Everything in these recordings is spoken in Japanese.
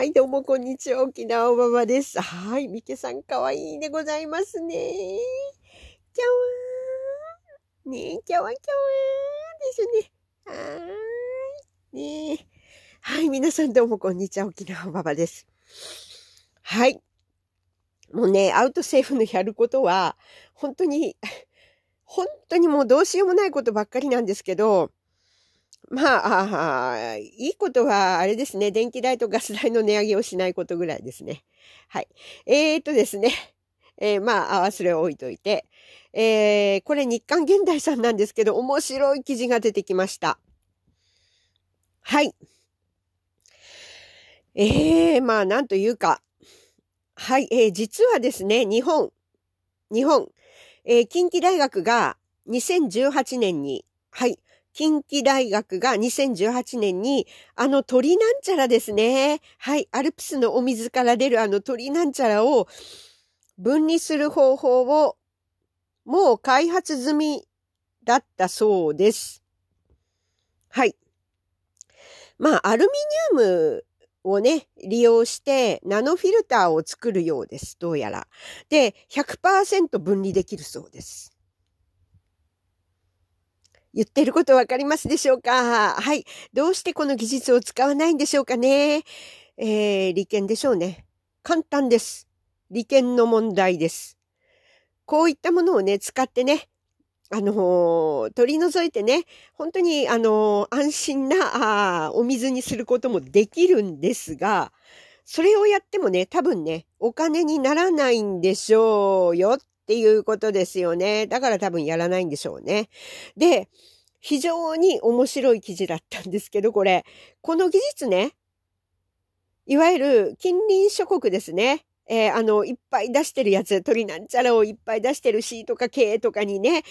はい、どうもこんにちは。沖縄おばばです。はい、みけさんかわいいでございますね。キャワー。ねえ、キャワキャワーですね。はーい。ねえ。はい、皆さんどうもこんにちは。沖縄おばばです。はい。もうね、アウトセーフのやることは、本当に、本当にもうどうしようもないことばっかりなんですけど、まあ、いいことは、あれですね。電気代とガス代の値上げをしないことぐらいですね。はい。えー、っとですね。えー、まあ、忘れを置いといて。えー、これ日刊現代さんなんですけど、面白い記事が出てきました。はい。えー、まあ、なんというか。はい。えー、実はですね、日本、日本、えー、近畿大学が2018年に、はい、近畿大学が2018年に、あの鳥なんちゃらですね。はい、アルプスのお水から出るあの鳥なんちゃらを分離する方法をもう開発済みだったそうです。はい。まあ、アルミニウムをね、利用してナノフィルターを作るようです。どうやら。で、100%分離できるそうです。言ってることわかりますでしょうかはい。どうしてこの技術を使わないんでしょうかねえー、利権でしょうね。簡単です。利権の問題です。こういったものをね、使ってね、あのー、取り除いてね、本当に、あのー、安心な、あお水にすることもできるんですが、それをやってもね、多分ね、お金にならないんでしょうよっっていうことですよね。だから多分やらないんでしょうね。で、非常に面白い記事だったんですけど、これ。この技術ね、いわゆる近隣諸国ですね。えー、あの、いっぱい出してるやつ、鳥なんちゃらをいっぱい出してる C とか K とかにね、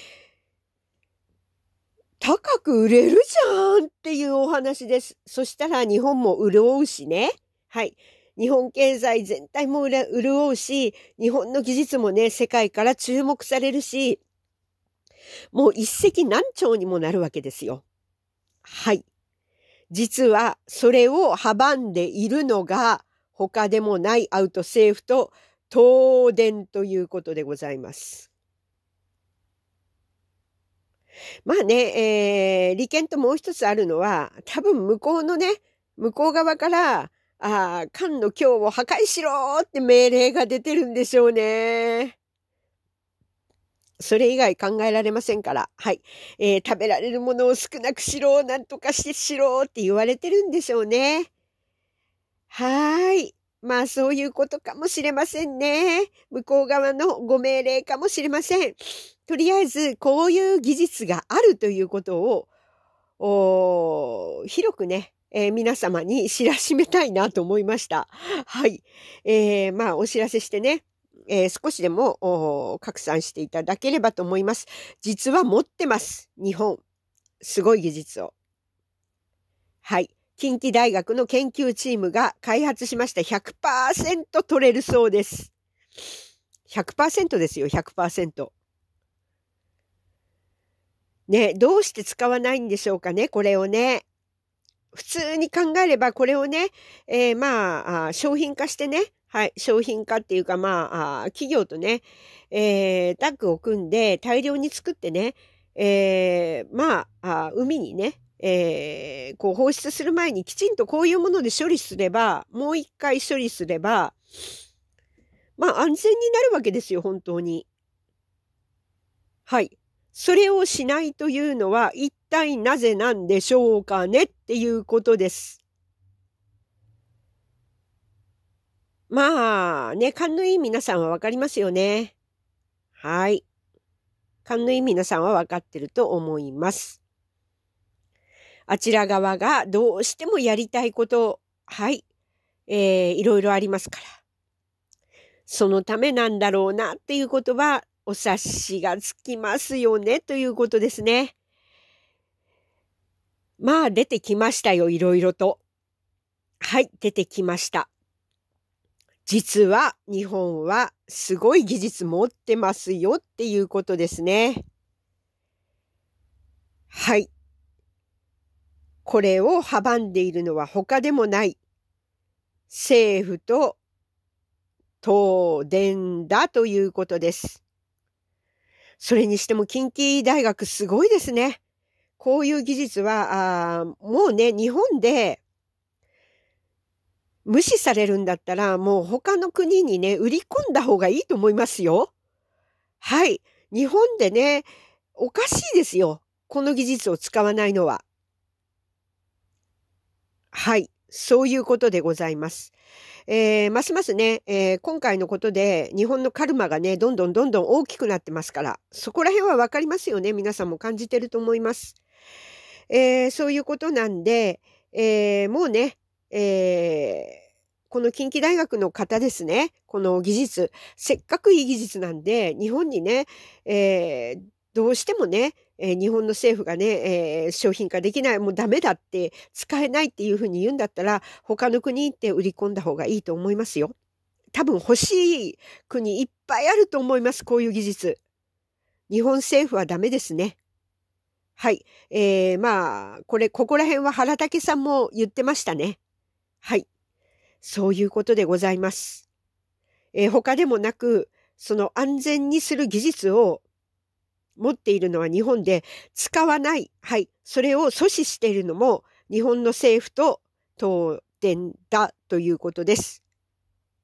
高く売れるじゃんっていうお話です。そしたら日本も潤うしね。はい。日本経済全体も潤うし、日本の技術もね、世界から注目されるし、もう一石何鳥にもなるわけですよ。はい。実はそれを阻んでいるのが他でもないアウト政府と東電ということでございます。まあね、えー、利権ともう一つあるのは多分向こうのね、向こう側からああ、缶の日を破壊しろって命令が出てるんでしょうね。それ以外考えられませんから。はい。えー、食べられるものを少なくしろ、なんとかしてしろって言われてるんでしょうね。はーい。まあそういうことかもしれませんね。向こう側のご命令かもしれません。とりあえず、こういう技術があるということを、広くね、えー、皆様に知らしめたいなと思いました。はい。えー、まあ、お知らせしてね、えー、少しでも拡散していただければと思います。実は持ってます。日本。すごい技術を。はい。近畿大学の研究チームが開発しました100%取れるそうです。100%ですよ、100%。ね、どうして使わないんでしょうかね、これをね。普通に考えればこれをね、えー、まあ、商品化してね、はい、商品化っていうかまあ、企業とね、えー、タッグを組んで大量に作ってね、えー、まあ、海にね、えー、こう放出する前にきちんとこういうもので処理すれば、もう一回処理すれば、まあ安全になるわけですよ、本当に。はい。それをしないというのは一体なぜなんでしょうかねっていうことです。まあね、勘のいい皆さんはわかりますよね。はい。勘のいい皆さんはわかってると思います。あちら側がどうしてもやりたいこと、はい、えー、いろいろありますから。そのためなんだろうなっていうことはお察しがつきますよね、ということですね。まあ、出てきましたよ、いろいろと。はい、出てきました。実は日本はすごい技術持ってますよっていうことですね。はい。これを阻んでいるのは他でもない。政府と東電だということです。それにしても近畿大学すごいですね。こういう技術は、あもうね、日本で無視されるんだったら、もう他の国にね、売り込んだ方がいいと思いますよ。はい。日本でね、おかしいですよ。この技術を使わないのは。はい。そういうことでございます。えー、ますますね、えー、今回のことで日本のカルマがね、どんどんどんどん大きくなってますから、そこら辺はわかりますよね。皆さんも感じてると思います。えー、そういうことなんで、えもうね、えこの近畿大学の方ですね、この技術、せっかくいい技術なんで、日本にね、えどうしてもね、えー、日本の政府がね、えー、商品化できない、もうダメだって、使えないっていうふうに言うんだったら、他の国行って売り込んだ方がいいと思いますよ。多分欲しい国いっぱいあると思います、こういう技術。日本政府はダメですね。はい。えー、まあ、これ、ここら辺は原武さんも言ってましたね。はい。そういうことでございます。えー、他でもなく、その安全にする技術を持っているのは日本で、使わない、はい、それを阻止しているのも日本の政府と東電だということです。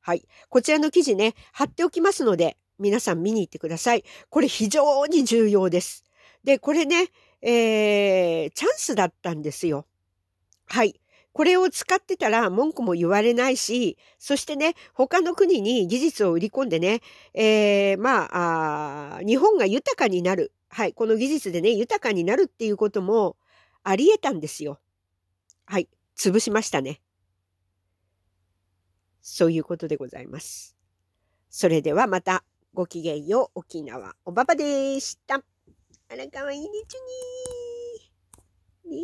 はい。こちらの記事ね、貼っておきますので、皆さん見に行ってください。これ非常に重要です。で、これね、えー、チャンスだったんですよ。はい。これを使ってたら文句も言われないし、そしてね、他の国に技術を売り込んでね、えー、まあ日本が豊かになる。はい、この技術でね、豊かになるっていうこともあり得たんですよ。はい、潰しましたね。そういうことでございます。それではまた、ごきげんよう、沖縄おばばでした。あら、かわいいね、ちュにー。ね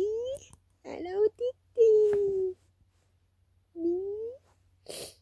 え、あら、おて bí bí